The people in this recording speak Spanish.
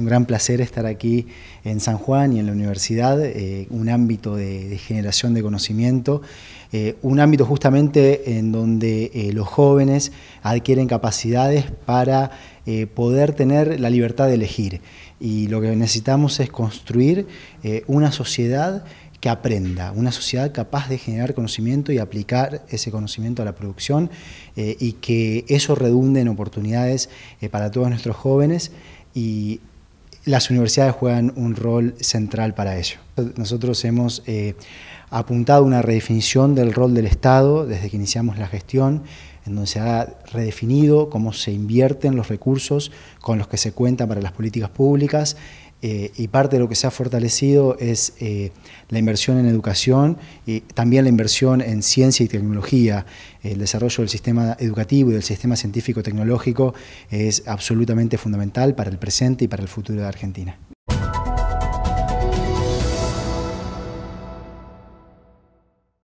Un gran placer estar aquí en San Juan y en la universidad, eh, un ámbito de, generación de conocimiento, eh, un ámbito justamente en donde eh, los jóvenes adquieren capacidades para poder tener la libertad de elegir. Y lo que necesitamos es construir una sociedad que aprenda, una sociedad capaz de generar conocimiento y aplicar ese conocimiento a la producción y que eso redunde en oportunidades para todos nuestros jóvenes y las universidades juegan un rol central para ello. Nosotros hemos eh, apuntado una redefinición del rol del Estado desde que iniciamos la gestión, en donde se ha redefinido cómo se invierten los recursos con los que se cuenta para las políticas públicas, eh, y parte de lo que se ha fortalecido es eh, la inversión en educación y también la inversión en ciencia y tecnología. El desarrollo del sistema educativo y del sistema científico-tecnológico es absolutamente fundamental para el presente y para el futuro de Argentina.